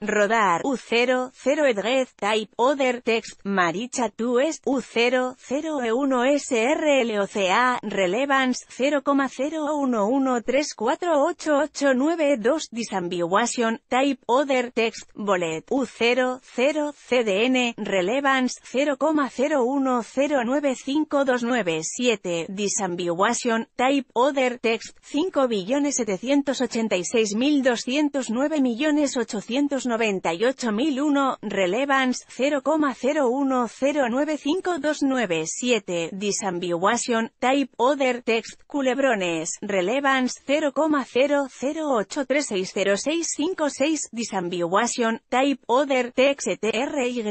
Rodar u 00 edrez Type Other Text Maricha Tu es U0, 00 e 1 SRLOCA Relevance 0,011348892 Disambiguation Type Other Text Bolet u 00 CDN Relevance 0,01095297 Disambiguation Type Other Text 209 millones 98,001 Relevance 0,01095297 Disambiguation, Type Other Text Culebrones, Relevance 0,008360656, Disambiguation, Type Other Text e y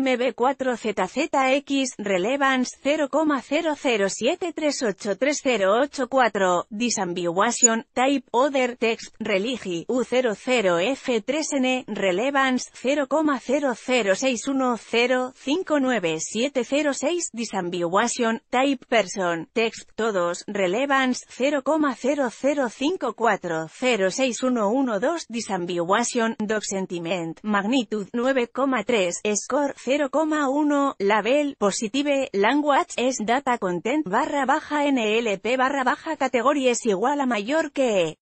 b 4 zzx Relevance 0,007383084, Disambiguation, Type Other Text Religi U00F3N Relevance 0,0061059706 Disambiguation, Type Person, Text Todos, Relevance 0,005406112 Disambiguation, Doc Sentiment, Magnitude 9,3, Score 0,1, Label, Positive, Language es Data Content barra baja NLP barra baja categoría igual a mayor que e.